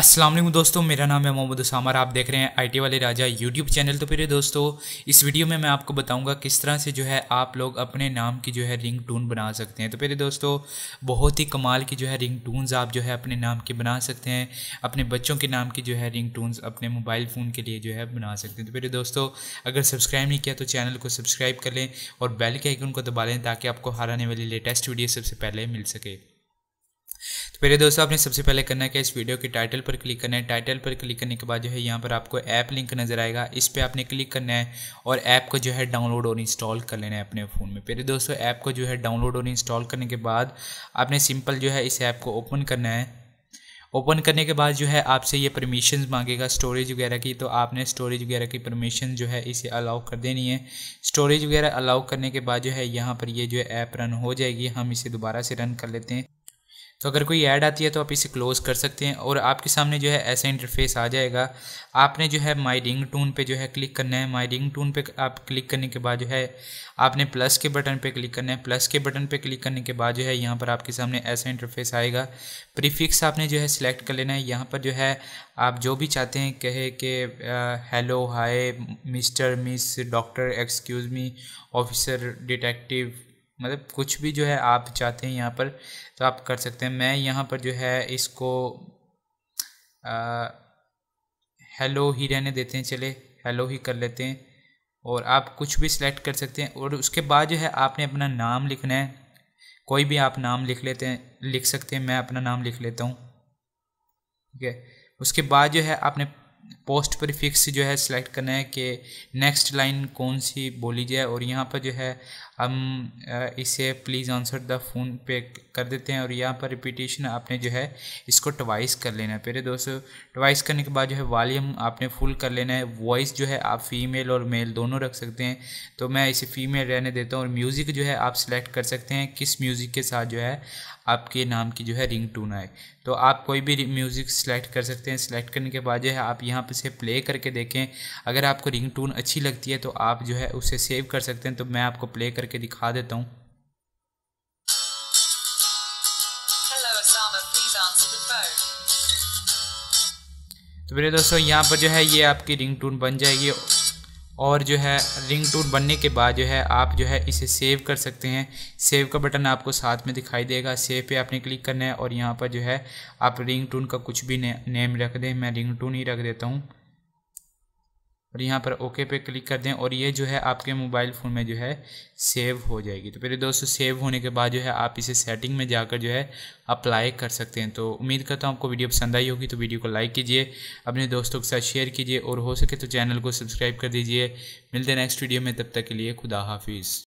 असलम दोस्तों मेरा नाम है मोहम्मद उसामर आप देख रहे हैं आईटी वाले राजा यूट्यूब चैनल तो फिर दोस्तों इस वीडियो में मैं आपको बताऊंगा किस तरह से जो है आप लोग अपने नाम की जो है रिंग टून बना सकते हैं तो फिर दोस्तों बहुत ही कमाल की जो है रिंग टून्स आप जो है अपने नाम की बना सकते हैं अपने बच्चों के नाम की जो है रिंग टून्स अपने मोबाइल फ़ोन के लिए जो है बना सकते हैं तो फिर दोस्तों अगर सब्सक्राइब नहीं किया तो चैनल को सब्सक्राइब कर लें और बेल के आइकन को दबा लें ताकि आपको हर आने वाली लेटेस्ट वीडियो सबसे पहले मिल सके तो मेरे दोस्तों आपने सबसे पहले करना है क्या इस वीडियो के टाइटल पर क्लिक करना है टाइटल पर क्लिक करने के बाद जो है यहाँ पर आपको ऐप लिंक नज़र आएगा इस पर आपने क्लिक करना है और ऐप को जो है डाउनलोड और इंस्टॉल कर लेना है अपने फ़ोन में मेरे दोस्तों ऐप को जो है डाउनलोड और इंस्टॉल करने के बाद आपने सिंपल जो है इस ऐप को ओपन करना है ओपन करने के बाद जो है आपसे ये परमिशन मांगेगा स्टोरेज वगैरह की तो आपने स्टोरेज वगैरह की परमिशन जो है इसे अलाउ कर देनी है स्टोरेज वगैरह अलाउ करने के बाद जो है यहाँ पर ये जो है ऐप रन हो जाएगी हम इसे दोबारा से रन कर लेते हैं तो अगर कोई ऐड आती है तो आप इसे क्लोज़ कर सकते हैं और आपके सामने जो है ऐसा इंटरफेस आ जाएगा आपने जो है माई रिंग टून पर जो है क्लिक करना है माई रिंग टून पर आप क्लिक करने के बाद जो है आपने प्लस के बटन पर क्लिक करना है प्लस के बटन पर क्लिक करने के बाद जो है यहाँ पर आपके सामने ऐसा इंटरफेस आएगा प्रीफिक्स आपने जो है सिलेक्ट कर लेना है यहाँ पर जो है आप जो भी चाहते हैं कहे कि hello hi mister miss doctor excuse me officer detective मतलब कुछ भी जो है आप चाहते हैं यहाँ पर तो आप कर सकते हैं मैं यहाँ पर जो है इसको आ, हेलो ही रहने देते हैं चले हेलो ही कर लेते हैं और आप कुछ भी सिलेक्ट कर सकते हैं और उसके बाद जो है आपने अपना नाम लिखना है कोई भी आप नाम लिख लेते हैं लिख सकते हैं मैं अपना नाम लिख लेता हूँ ठीक है उसके बाद जो है आपने पोस्ट पर फिक्स जो है सेलेक्ट करना है कि नेक्स्ट लाइन कौन सी बोली जाए और यहाँ पर जो है हम इसे प्लीज़ आंसर द फोन पे कर देते हैं और यहाँ पर रिपीटेशन आपने जो है इसको ट्वाइस कर लेना है पहले दोस्तों ट्वाइस करने के बाद जो है वॉल्यूम आपने फुल कर लेना है वॉइस जो है आप फीमेल और मेल दोनों रख सकते हैं तो मैं इसे फीमेल रहने देता हूँ और म्यूज़िक जो है आप सिलेक्ट कर सकते हैं किस म्यूज़िक के साथ जो है आपके नाम की जो है रिंग टून आए तो आप कोई भी म्यूज़िक सेलेक्ट कर सकते हैं सेलेक्ट करने के बाद जो है आप यहाँ पर से प्ले करके देखें अगर आपको रिंग टून अच्छी लगती है तो आप जो है उसे सेव कर सकते हैं तो मैं आपको प्ले करके दिखा देता हूँ तो मेरे दोस्तों यहाँ पर जो है ये आपकी रिंग टून बन जाएगी और जो है रिंग टून बनने के बाद जो है आप जो है इसे सेव कर सकते हैं सेव का बटन आपको साथ में दिखाई देगा सेव पे आपने क्लिक करना है और यहाँ पर जो है आप रिंग टून का कुछ भी ने, नेम रख दें मैं रिंग टून ही रख देता हूँ और यहाँ पर ओके पे क्लिक कर दें और ये जो है आपके मोबाइल फ़ोन में जो है सेव हो जाएगी तो मेरे दोस्तों सेव होने के बाद जो है आप इसे सेटिंग में जाकर जो है अप्लाई कर सकते हैं तो उम्मीद करता हूँ आपको वीडियो पसंद आई होगी तो वीडियो को लाइक कीजिए अपने दोस्तों के साथ शेयर कीजिए और हो सके तो चैनल को सब्सक्राइब कर दीजिए मिलते हैं नेक्स्ट वीडियो में तब तक के लिए खुदा हाफिज़